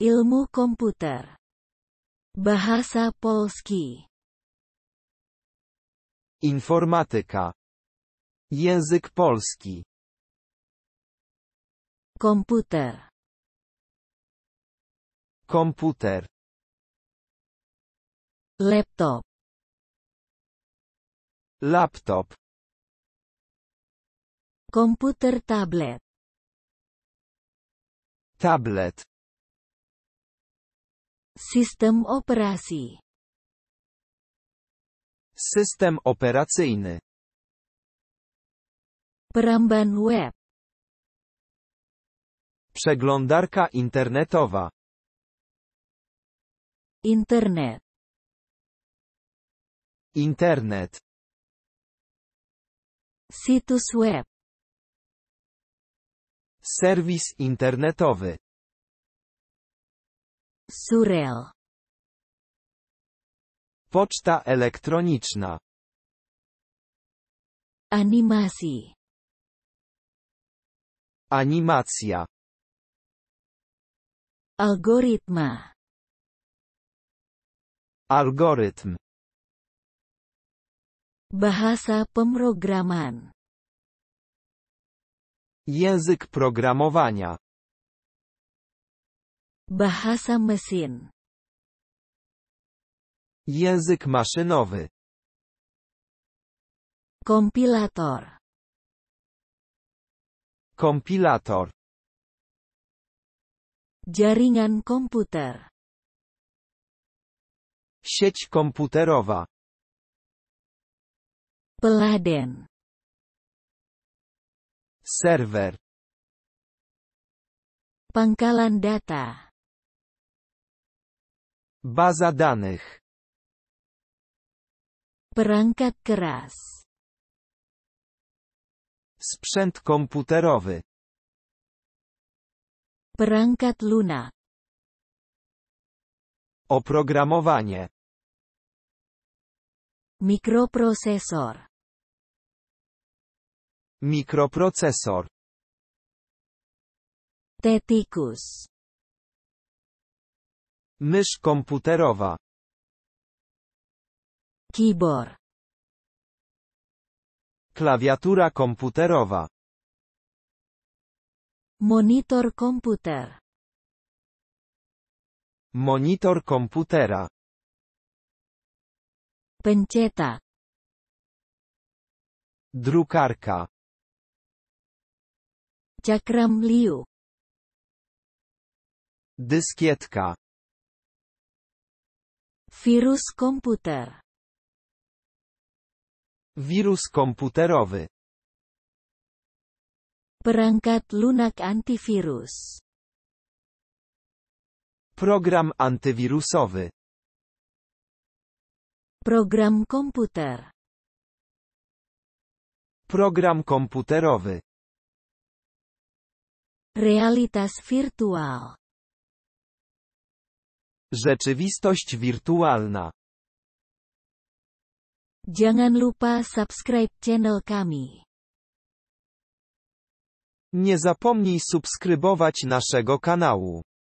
Ilmu komputer. Bahasa Polski. Informatyka. Język polski. Komputer. Komputer. Laptop. Laptop. Komputer tablet. Tablet. System operacji. System operacyjny. Peramban web. Przeglądarka internetowa. Internet. Internet. Situs web. Serwis internetowy. Surreal. Poczta elektroniczna. Animacji. Animacja. Algorytma. Algorytm. Bahasa pemrograman. Język programowania. Bahasa mesin. Język maszynowy. Kompilator. Kompilator. Jaringan komputer. Sieć komputerowa. Peladen. Serwer. Pangkalan data. Baza danych. Perangkat keras. Sprzęt komputerowy. Perangkat lunak. Oprogramowanie. Mikroprocesor. Mikroprocesor. Tetikus. Mysz komputerowa. Keyboard. Klawiatura komputerowa. Monitor komputer. Monitor komputera. Pencetak. Drukarka. Cakram liu Dyskietka. virus komputer. virus komputerowy. Perangkat lunak antivirus. Program antywirusowy. Program komputer. Program komputerowy. Realitas virtual. Rzeczywistość wirtualna. Jangan lupa subscribe channel kami. Nie zapomnij subskrybować naszego kanału.